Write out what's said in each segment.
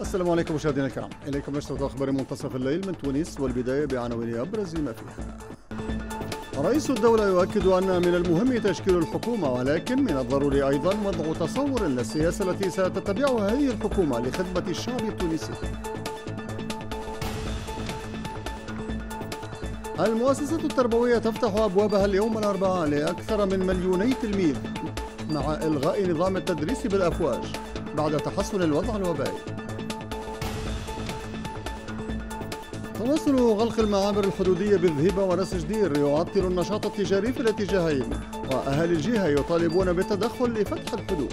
السلام عليكم مشاهدينا الكرام إليكم نشرة أخبار منتصف الليل من تونس والبداية بعناوين أبرز ما فيها رئيس الدولة يؤكد أن من المهم تشكيل الحكومة ولكن من الضروري أيضا وضع تصور للسياسة التي ستتبعها هذه الحكومة لخدمة الشعب التونسي المؤسسة التربوية تفتح أبوابها اليوم الأربعاء لأكثر من مليوني تلميذ مع إلغاء نظام التدريس بالأفواج بعد تحسن الوضع الوبائي تواصل غلق المعابر الحدودية بالذهبة ونسج دير يعطل النشاط التجاري في الاتجاهين وأهالي الجهة يطالبون بالتدخل لفتح الحدود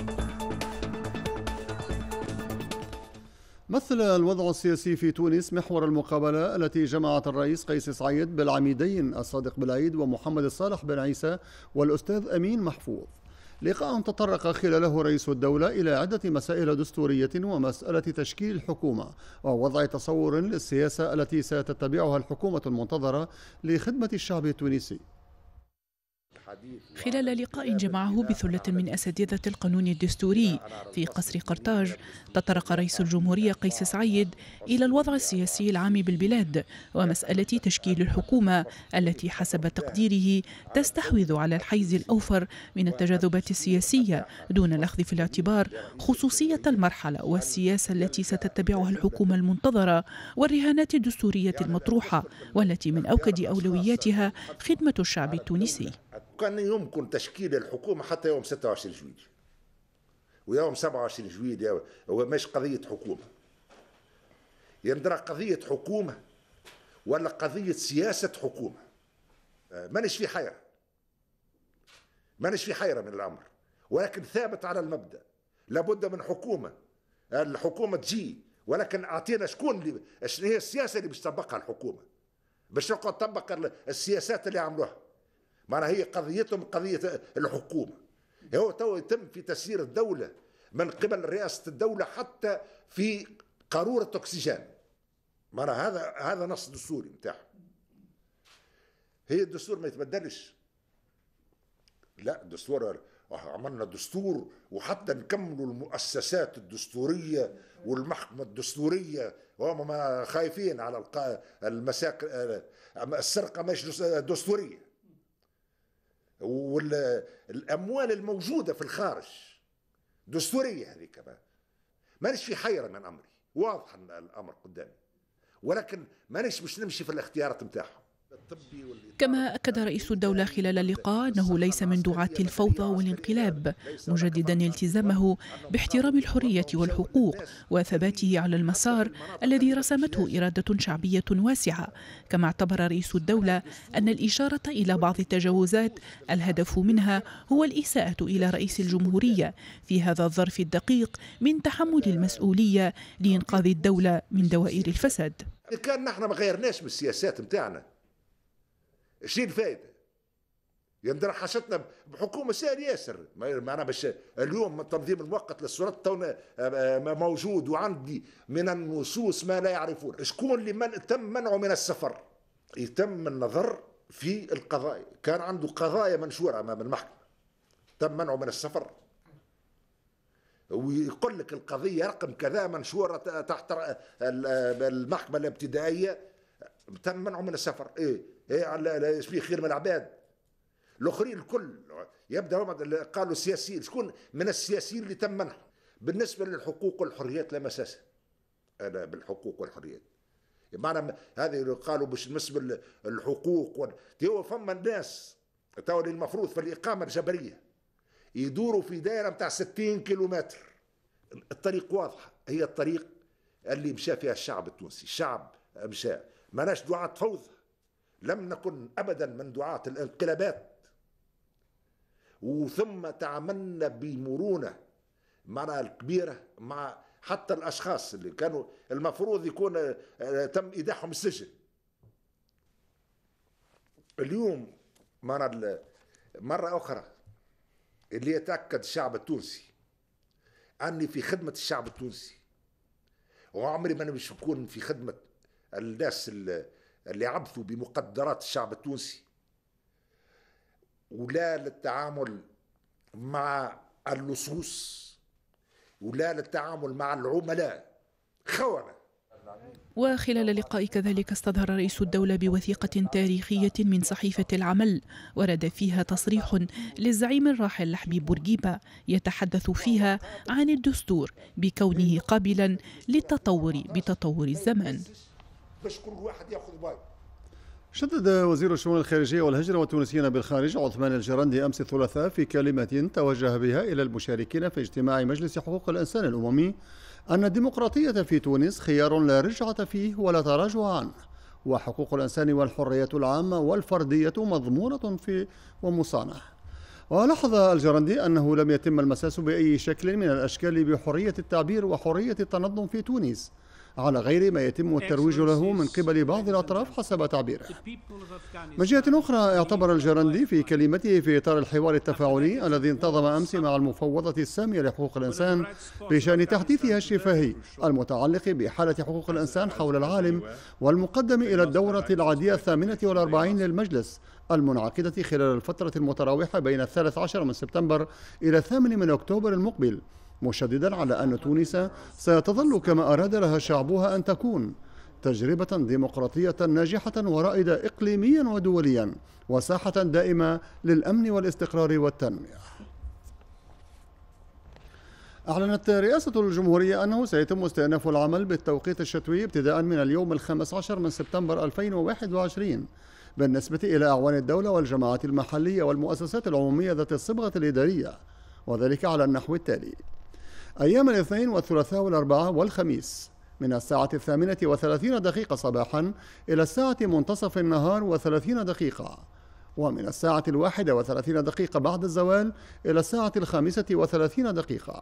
مثل الوضع السياسي في تونس محور المقابلة التي جمعت الرئيس قيس سعيد بالعميدين الصادق بلعيد ومحمد الصالح بن عيسى والأستاذ أمين محفوظ لقاء تطرق خلاله رئيس الدولة إلى عدة مسائل دستورية ومسألة تشكيل الحكومة ووضع تصور للسياسة التي ستتبعها الحكومة المنتظرة لخدمة الشعب التونسي خلال لقاء جمعه بثلة من أساتذة القانون الدستوري في قصر قرطاج تطرق رئيس الجمهورية قيس سعيد إلى الوضع السياسي العام بالبلاد ومسألة تشكيل الحكومة التي حسب تقديره تستحوذ على الحيز الأوفر من التجاذبات السياسية دون الأخذ في الاعتبار خصوصية المرحلة والسياسة التي ستتبعها الحكومة المنتظرة والرهانات الدستورية يعني المطروحة والتي من أوكد أولوياتها خدمة الشعب التونسي كان يمكن تشكيل الحكومة حتى يوم 26 جويلية ويوم 27 جويلية هو مش قضية حكومة يندرى يعني قضية حكومة ولا قضية سياسة حكومة آه، مانيش في حيرة مانيش في حيرة من الأمر ولكن ثابت على المبدأ لابد من حكومة آه، الحكومة تجي ولكن أعطينا شكون اللي هي السياسة اللي باش تطبقها الحكومة باش نقعد تطبق السياسات اللي عملوها معناها هي قضيتهم قضية الحكومة هو تو يتم في تسيير الدولة من قبل رئاسة الدولة حتى في قارورة أكسجين معناها هذا هذا نص دستوري نتاعها هي الدستور ما يتبدلش لا الدستور آه، عملنا دستور وحتى نكملوا المؤسسات الدستورية والمحكمة الدستورية وهم خايفين على المساك السرقة مش دستورية والاموال الموجوده في الخارج دستوريه هذه كمان مانيش في حيره من امري واضح الامر قدامي ولكن مانيش باش نمشي في الاختيارات نتاعهم كما أكد رئيس الدولة خلال اللقاء أنه ليس من دعاة الفوضى والانقلاب مجددا التزامه باحترام الحرية والحقوق وثباته على المسار الذي رسمته إرادة شعبية واسعة كما اعتبر رئيس الدولة أن الإشارة إلى بعض التجاوزات الهدف منها هو الإساءة إلى رئيس الجمهورية في هذا الظرف الدقيق من تحمل المسؤولية لإنقاذ الدولة من دوائر الفساد كان نحن ما غيرناش بالسياسات متاعنا شنو الفائده يندر يعني حشتنا بحكومه سهل ياسر معنا باش اليوم التنظيم المؤقت للسرط تونا آه، آه، موجود وعندي من النصوص ما لا يعرفون شكون اللي من تم منعه من السفر يتم النظر في القضايا كان عنده قضايا منشوره امام المحكمه تم منعه من السفر ويقول لك القضيه رقم كذا منشوره تحت آه، المحكمه الابتدائيه تم منعه من السفر ايه إيه، لا يسميه خير من العباد الاخرين الكل يبدا قالوا السياسيين شكون من السياسيين اللي تم منحهم بالنسبه للحقوق والحريات لا مساس انا بالحقوق والحريات معنى هذه قالوا باش بالنسبه للحقوق وال... فما الناس تو المفروض في الاقامه الجبريه يدوروا في دائره نتاع 60 كيلومتر الطريق واضحه هي الطريق اللي مشى فيها الشعب التونسي الشعب مشى ماناش دعاة فوضى لم نكن أبدا من دعاة الانقلابات وثم تعاملنا بمرونة مع الكبيرة مع حتى الأشخاص اللي كانوا المفروض يكون آه، تم إيداعهم السجن اليوم مرة مرة أخرى اللي يتأكد الشعب التونسي أني في خدمة الشعب التونسي وعمري ما مش بكون في خدمة الناس اللي اللي عبثوا بمقدرات الشعب التونسي ولا للتعامل مع اللصوص ولا للتعامل مع العملاء خونه وخلال اللقاء كذلك استظهر رئيس الدولة بوثيقة تاريخية من صحيفة العمل ورد فيها تصريح للزعيم الراحل حبيب بورقيبة يتحدث فيها عن الدستور بكونه قابلا للتطور بتطور الزمان باش كل واحد ياخذ باي شدد وزير الشؤون الخارجية والهجرة والتونسيين بالخارج عثمان الجرندي أمس الثلاثاء في كلمة توجه بها إلى المشاركين في اجتماع مجلس حقوق الإنسان الأممي أن الديمقراطية في تونس خيار لا رجعة فيه ولا تراجع عنه وحقوق الإنسان والحرية العامة والفردية مضمونة في ومصانة ولاحظ الجرندي أنه لم يتم المساس بأي شكل من الأشكال بحرية التعبير وحرية التنظم في تونس على غير ما يتم الترويج له من قبل بعض الأطراف حسب تعبيره من جهة أخرى اعتبر الجرندي في كلمته في إطار الحوار التفاعلي الذي انتظم أمس مع المفوضة السامية لحقوق الإنسان بشأن تحديثها الشفاهي المتعلق بحالة حقوق الإنسان حول العالم والمقدم إلى الدورة العادية الثامنة والأربعين للمجلس المنعقدة خلال الفترة المتراوحة بين الثالث عشر من سبتمبر إلى الثامن من أكتوبر المقبل مشددا على أن تونس ستظل كما أراد لها شعبها أن تكون تجربة ديمقراطية ناجحة ورائدة إقليميا ودوليا وساحة دائمة للأمن والاستقرار والتنمية أعلنت رئاسة الجمهورية أنه سيتم استئناف العمل بالتوقيت الشتوي ابتداء من اليوم الخامس عشر من سبتمبر 2021 بالنسبة إلى أعوان الدولة والجماعات المحلية والمؤسسات العمومية ذات الصبغة الإدارية وذلك على النحو التالي أيام الاثنين والثلاثاء والأربعاء والخميس من الساعة الثامنة وثلاثين دقيقة صباحا إلى الساعة منتصف النهار وثلاثين دقيقة ومن الساعة الواحدة وثلاثين دقيقة بعد الزوال إلى الساعة الخامسة وثلاثين دقيقة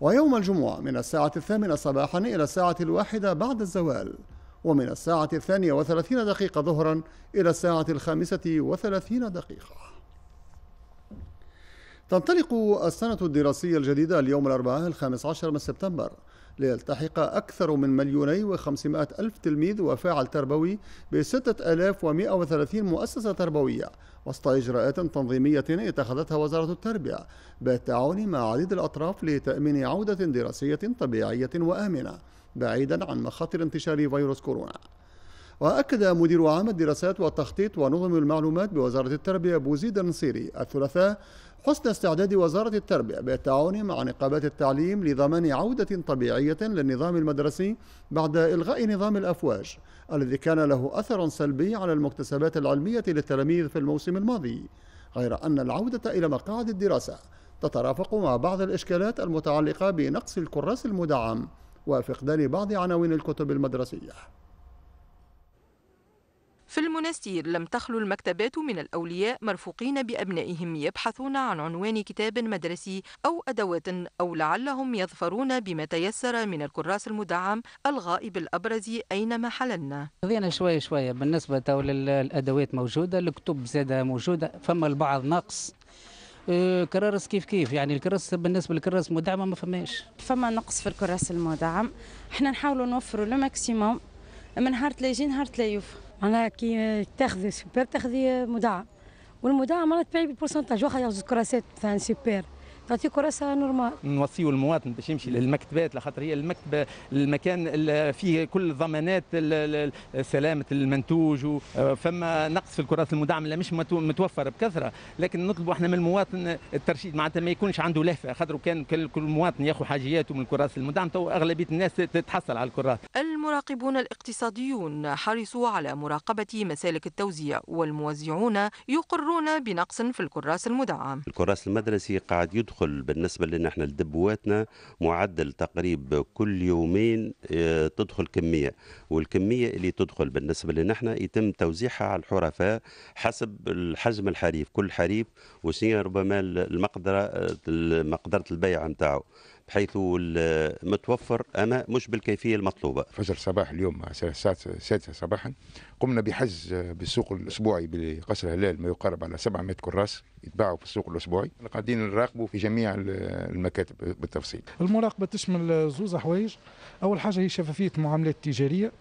ويوم الجمعة من الساعة الثامنة صباحا إلى الساعة الواحدة بعد الزوال ومن الساعة الثانية وثلاثين دقيقة ظهرا إلى الساعة الخامسة وثلاثين دقيقة تنطلق السنة الدراسية الجديدة اليوم الأربعاء الخامس عشر من سبتمبر ليلتحق أكثر من مليوني وخمسمائة ألف تلميذ وفاعل تربوي بستة آلاف ومائة وثلاثين مؤسسة تربوية وسط إجراءات تنظيمية اتخذتها وزارة التربية بالتعاون مع عديد الأطراف لتأمين عودة دراسية طبيعية وآمنة بعيدا عن مخاطر انتشار فيروس كورونا وأكد مدير عام الدراسات والتخطيط ونظم المعلومات بوزارة التربية بوزيد النصيري الثلاثاء حسن استعداد وزارة التربية بالتعاون مع نقابات التعليم لضمان عودة طبيعية للنظام المدرسي بعد إلغاء نظام الأفواج الذي كان له أثر سلبي على المكتسبات العلمية للتلاميذ في الموسم الماضي غير أن العودة إلى مقاعد الدراسة تترافق مع بعض الإشكالات المتعلقة بنقص الكراس المدعم وفقدان بعض عناوين الكتب المدرسيه في المنستير لم تخلو المكتبات من الأولياء مرفوقين بأبنائهم يبحثون عن عنوان كتاب مدرسي أو أدوات أو لعلهم يظفرون بما تيسر من الكراس المدعم الغائب الأبرز أينما حللنا بدينا شوية شوية بالنسبة للأدوات موجودة الكتب زادة موجودة فما البعض ناقص أه، كراس كيف كيف يعني الكراس بالنسبه للكراس المدعمه ما فماش فما نقص في الكراس المدعم احنا نحاولوا نوفروا لو ماكسيموم من نهار تلاجي نهار تلايوف معناها كي تاخذي سوبر تاخذي مدعم والمدعم معناها تبيعي بالبورسنتاج واخا ياخذ كراسات مثلا سوبر يعطيك راسها نورمال نوصيو المواطن باش يمشي للمكتبات لخاطر هي المكتبه المكان اللي فيه كل ضمانات سلامه المنتوج فما نقص في الكرات المدعمه اللي مش متوفر بكثره لكن نطلبوا احنا من المواطن الترشيد معناتها ما يكونش عنده لهفه خاطر كان كل مواطن ياخذ حاجياته من الكرات المدعمه اغلبيه الناس تتحصل على الكرات المراقبون الاقتصاديون حرصوا على مراقبه مسالك التوزيع والموزعون يقرون بنقص في الكراس المدعم الكراس المدرسي قاعد يدخل الكحول بالنسبه لنا احنا لدبواتنا معدل تقريب كل يومين آه، تدخل كميه والكميه اللي تدخل بالنسبه لنا احنا يتم توزيعها على الحرفاء حسب الحجم الحريف كل حريف وشنو ربما المقدره آه، مقدره البيع نتاعو بحيث متوفر أما مش بالكيفية المطلوبة فجر صباح اليوم الساعة السادسة صباحا قمنا بحجز بالسوق الأسبوعي بقصر هلال ما يقارب على 700 كراس يتباعوا في السوق الأسبوعي قاعدين نراقبوا في جميع المكاتب بالتفصيل المراقبة تشمل زوز حوايج أول حاجة هي شفافية المعاملات التجارية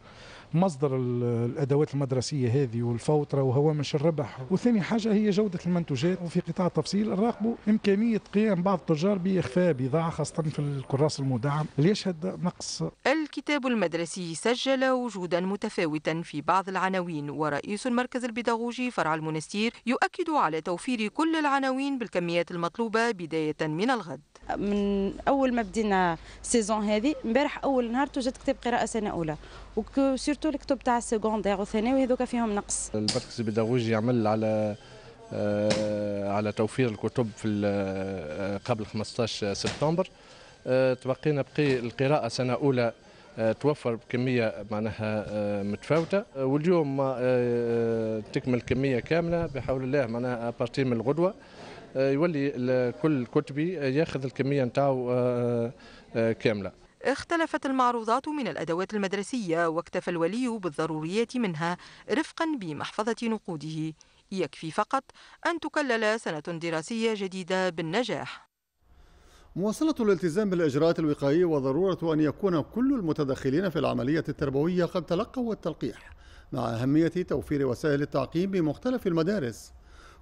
مصدر الادوات المدرسيه هذه والفوتره وهوامش الربح وثاني حاجه هي جوده المنتوجات وفي قطاع التفصيل نراقبوا امكانيه قيام بعض التجار باخفاء بضاعه خاصه في الكراس المدعم ليشهد نقص الكتاب المدرسي سجل وجودا متفاوتا في بعض العناوين ورئيس المركز البيداغوجي فرع المنستير يؤكد على توفير كل العناوين بالكميات المطلوبة بداية من الغد من اول ما بدينا السيزون هذه امبارح اول نهار توجد كتاب قراءه سنه اولى وسيرتو الكتب تاع السكوندير والثانوي هذوك فيهم نقص المركز البيداغوجي يعمل على آه، على توفير الكتب في آه، قبل 15 سبتمبر آه، تبقينا بقي القراءه سنه اولى توفر بكميه معناها آه، متفاوته آه، واليوم آه، تكمل كميه كامله بحول الله معناها بارتي من الغدوه يولي كل كتبي ياخذ الكميه نتاعو كامله اختلفت المعروضات من الأدوات المدرسية واكتفى الولي بالضروريات منها رفقا بمحفظة نقوده يكفي فقط أن تكلل سنة دراسية جديدة بالنجاح مواصلة الالتزام بالإجراءات الوقائية وضرورة أن يكون كل المتدخلين في العملية التربوية قد تلقوا التلقيح مع أهمية توفير وسائل التعقيم بمختلف المدارس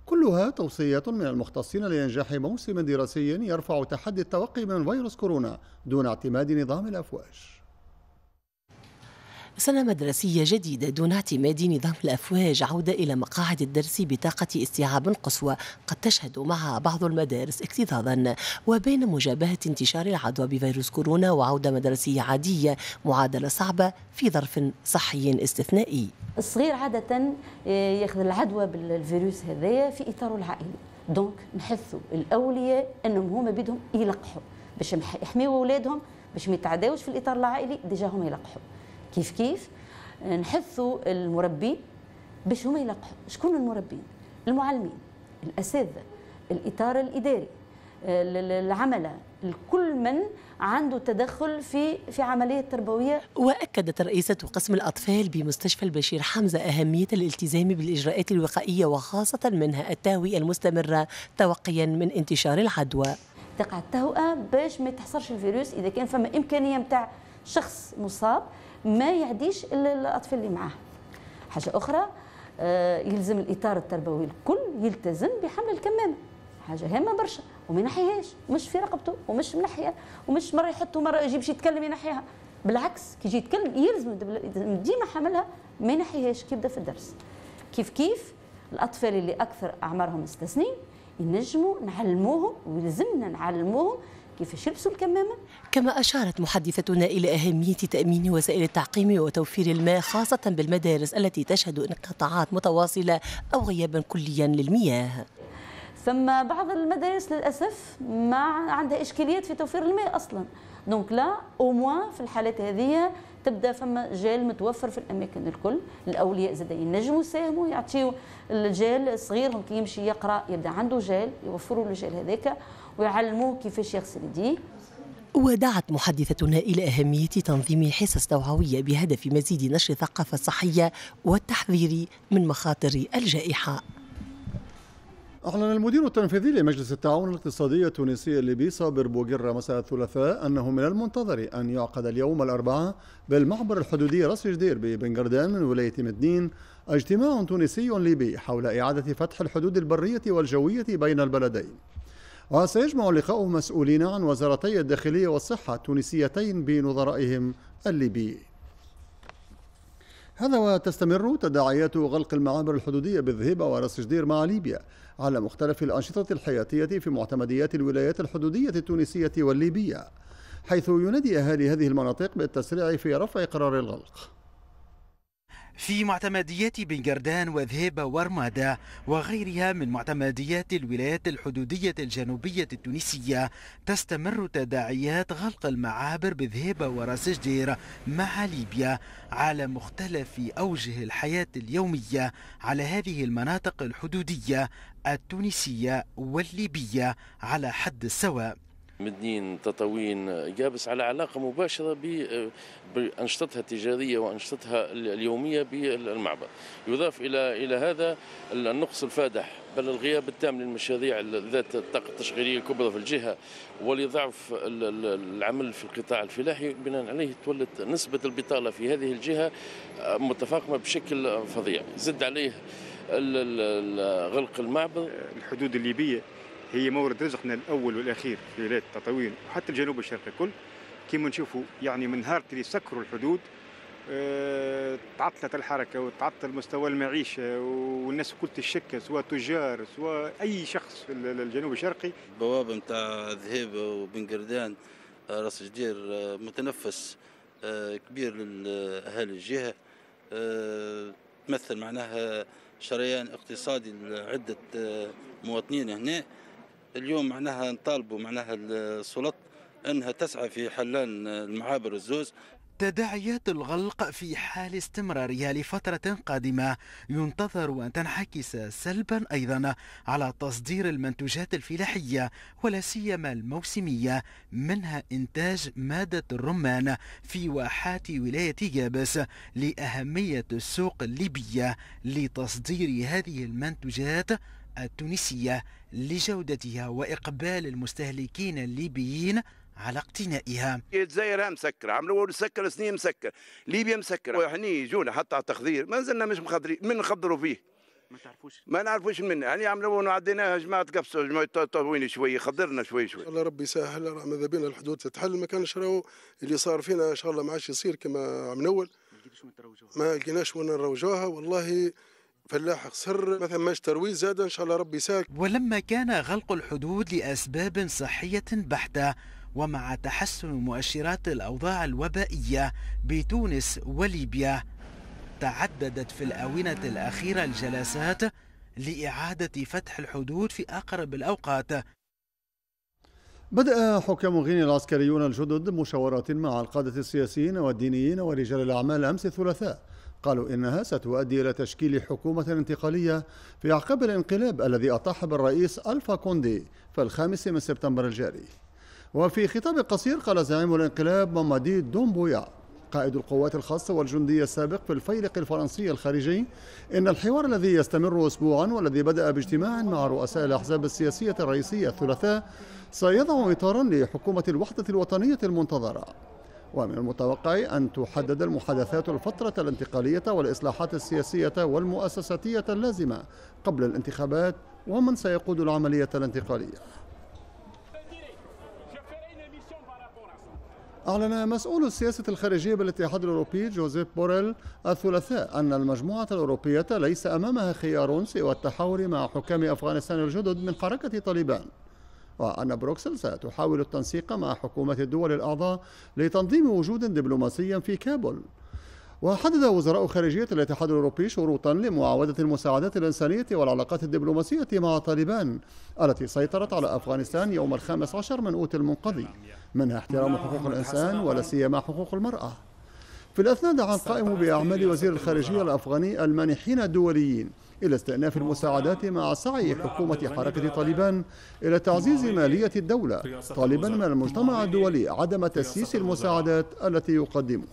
كلها توصيات من المختصين لإنجاح موسم دراسي يرفع تحدي التوقي من فيروس كورونا دون اعتماد نظام الأفواج سنة مدرسية جديدة دون اعتماد نظام الأفواج عودة إلى مقاعد الدرس بطاقة استيعاب قصوى قد تشهد معها بعض المدارس اكتظاظا وبين مجابهة انتشار العدوى بفيروس كورونا وعودة مدرسية عادية معادلة صعبة في ظرف صحي استثنائي الصغير عادة آه، ياخذ العدوى بالفيروس هذايا في إطاره العائلي دونك نحثوا الأولياء أنهم هما بدهم يلقحوا باش يحميوا أولادهم باش ما يتعداوش في الإطار العائلي ديجا هما يلقحوا كيف كيف نحثوا المربي باش هما يلقحوا شكون المربين المعلمين الاساتذه الاطار الاداري العمله لكل من عنده تدخل في في عمليه تربويه واكدت رئيسه قسم الاطفال بمستشفى البشير حمزه اهميه الالتزام بالاجراءات الوقائيه وخاصه منها التهويه المستمره توقيا من انتشار العدوى تقع التهوئه باش ما تحصرش الفيروس اذا كان فما امكانيه نتاع شخص مصاب ما يعديش الاطفال اللي معاه حاجه اخرى آه، يلزم الاطار التربوي الكل يلتزم بحمل الكمامه حاجه هامه برشا وما ينحيهاش مش في رقبته ومش منحيه ومش مره يحط ومره يجي باش يتكلم ينحيها بالعكس كي يجي يتكلم يلزم ديما حملها ما ينحيهاش كي يبدا في الدرس كيف كيف الاطفال اللي اكثر اعمارهم ست سنين ينجموا نعلموهم ويلزمنا نعلموهم كيفاش يلبسوا الكمامة كما أشارت محدثتنا إلى أهمية تأمين وسائل التعقيم وتوفير الماء خاصة بالمدارس التي تشهد انقطاعات متواصلة أو غيابا كليا للمياه ثم بعض المدارس للاسف ما عندها اشكاليات في توفير الماء اصلا دونك لا او موا في الحالات هذه تبدا فما جال متوفر في الاماكن الكل الاولياء زاد ينجموا يساهموا يعطيو الجال صغيرهم كي يمشي يقرا يبدا عنده جال يوفروا له الجال هذاك ويعلموه كيفاش يغسل يديه ودعت محدثتنا إلى أهمية تنظيم حصص توعوية بهدف مزيد نشر ثقافة صحية والتحذير من مخاطر الجائحة أعلن المدير التنفيذي لمجلس التعاون الاقتصادي التونسي الليبي صابر بوغيرا مساء الثلاثاء أنه من المنتظر أن يعقد اليوم الأربعاء بالمعبر الحدودي راس جدير ببنغردان من ولاية مدنين اجتماع تونسي ليبي حول إعادة فتح الحدود البرية والجوية بين البلدين وسيجمع اللقاء مسؤولين عن وزارتي الداخلية والصحة التونسيتين بنظرائهم الليبي هذا وتستمر تداعيات غلق المعابر الحدودية بالذهبة وراس جدير مع ليبيا على مختلف الأنشطة الحياتية في معتمديات الولايات الحدودية التونسية والليبية حيث ينادي أهالي هذه المناطق بالتسريع في رفع قرار الغلق في معتمديات بنجردان وذهبة ورمادة وغيرها من معتمديات الولايات الحدودية الجنوبية التونسية تستمر تداعيات غلق المعابر بذهبة ورسجدير مع ليبيا على مختلف أوجه الحياة اليومية على هذه المناطق الحدودية التونسية والليبية على حد السواء مدين تطاوين جابس على علاقة مباشرة بأنشطتها التجارية وأنشطتها اليومية بالمعبر يضاف إلى إلى هذا النقص الفادح بل الغياب التام للمشاريع ذات الطاقة التشغيلية الكبرى في الجهة ولضعف العمل في القطاع الفلاحي بناء عليه تولت نسبة البطالة في هذه الجهة متفاقمة بشكل فظيع زد عليه غلق المعبر الحدود الليبية هي مورد رزقنا الاول والاخير في ولايه تطاوين وحتى الجنوب الشرقي الكل كما نشوفوا يعني من نهار اللي سكروا الحدود أه تعطلت الحركه وتعطل مستوى المعيشه والناس كل تشك سواء تجار سواء اي شخص في الجنوب الشرقي البوابه نتاع ذهيب وبن قردان آه، راس جدير آه، متنفس آه، كبير لاهالي الجهه تمثل معناها شريان اقتصادي لعده مواطنين هنا اليوم معناها نطالبوا معناها السلطة أنها تسعى في حلان المعابر الزوز تداعيات الغلق في حال استمرارها لفترة قادمة ينتظر أن تنعكس سلبا أيضا على تصدير المنتوجات الفلاحية ولا سيما الموسمية منها إنتاج مادة الرمان في واحات ولاية جابس لأهمية السوق الليبية لتصدير هذه المنتوجات التونسية لجودتها وإقبال المستهلكين الليبيين على اقتنائها الجزائر مسكر عملوا الاول مسكر سنين مسكر ليبيا مسكر وحني يجونا حتى على التخدير ما زلنا مش مخدرين من نخدروا فيه ما تعرفوش ما نعرفوش من يعني عملوا عديناها جماعه تقفصوا جماعه تطوين شويه خضرنا شوي شوي الله ربي يسهل راه ماذا بينا الحدود تتحل ما كانش راهو اللي صار فينا ان شاء الله ما عادش يصير كما من اول ما لقيناش وين نروجوها والله فلاحق سر ما ثماش ترويج زاد ان شاء الله ربي يساك ولما كان غلق الحدود لاسباب صحيه بحته ومع تحسن مؤشرات الاوضاع الوبائيه بتونس وليبيا تعددت في الاونه الاخيره الجلسات لاعاده فتح الحدود في اقرب الاوقات بدأ حكام غينيا العسكريون الجدد مشاورات مع القادة السياسيين والدينيين ورجال الأعمال أمس الثلاثاء قالوا إنها ستؤدي إلى تشكيل حكومة انتقالية في أعقاب الانقلاب الذي أطاح بالرئيس ألفا كوندي في الخامس من سبتمبر الجاري وفي خطاب قصير قال زعيم الانقلاب مامادي دومبويا قائد القوات الخاصة والجندي السابق في الفيلق الفرنسي الخارجي إن الحوار الذي يستمر أسبوعا والذي بدأ باجتماع مع رؤساء الأحزاب السياسية الرئيسية الثلاثاء سيضع إطارا لحكومة الوحدة الوطنية المنتظرة ومن المتوقع أن تحدد المحادثات الفترة الانتقالية والإصلاحات السياسية والمؤسساتية اللازمة قبل الانتخابات ومن سيقود العملية الانتقالية أعلن مسؤول السياسة الخارجية بالاتحاد الأوروبي جوزيف بوريل الثلاثاء أن المجموعة الأوروبية ليس أمامها خيار سوى التحاور مع حكام أفغانستان الجدد من حركة طالبان وأن بروكسل ستحاول التنسيق مع حكومة الدول الأعضاء لتنظيم وجود دبلوماسي في كابول وحدد وزراء خارجية الاتحاد الأوروبي شروطا لمعاودة المساعدات الإنسانية والعلاقات الدبلوماسية مع طالبان التي سيطرت على أفغانستان يوم الخامس عشر من أوت المنقضي منها احترام حقوق الإنسان ولا سيما حقوق المرأة في الأثناء دعا القائم بأعمال وزير الخارجية الأفغاني المانحين الدوليين إلى استئناف المساعدات مع سعي حكومة حركة طالبان إلى تعزيز مالية الدولة طالبا من المجتمع الدولي عدم تسييس المساعدات التي يقدمها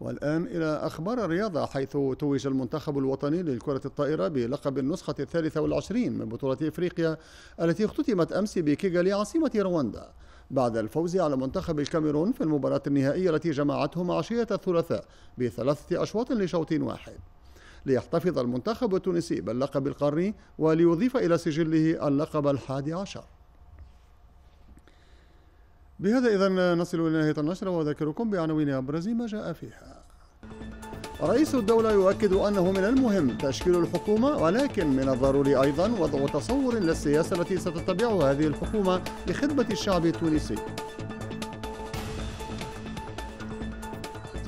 والآن إلى أخبار الرياضة حيث توج المنتخب الوطني للكرة الطائرة بلقب النسخة الثالثة والعشرين من بطولة إفريقيا التي اختتمت أمس بكيغالي عاصمة رواندا بعد الفوز على منتخب الكاميرون في المباراة النهائية التي جمعته معشية الثلاثاء بثلاثة أشواط لشوط واحد ليحتفظ المنتخب التونسي باللقب القاري وليضيف إلى سجله اللقب الحادي عشر بهذا إذا نصل إلى نهاية النشرة وأذكركم بعناوين أبرز ما جاء فيها رئيس الدولة يؤكد أنه من المهم تشكيل الحكومة ولكن من الضروري أيضا وضع تصور للسياسة التي ستتبعها هذه الحكومة لخدمة الشعب التونسي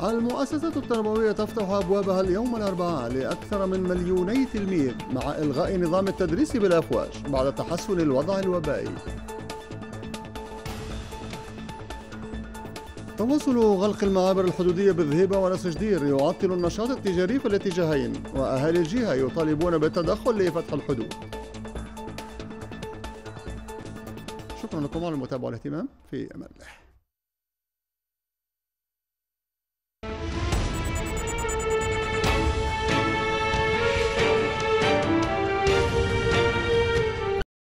المؤسسة التربوية تفتح أبوابها اليوم الأربعاء لأكثر من مليوني تلميذ مع إلغاء نظام التدريس بالأفواج بعد تحسن الوضع الوبائي تواصل غلق المعابر الحدودية بالذهبة ونسجدير يعطل النشاط التجاري في الاتجاهين وأهالي الجهة يطالبون بالتدخل لفتح الحدود شكرا لكم على المتابعة والاهتمام في أمان الله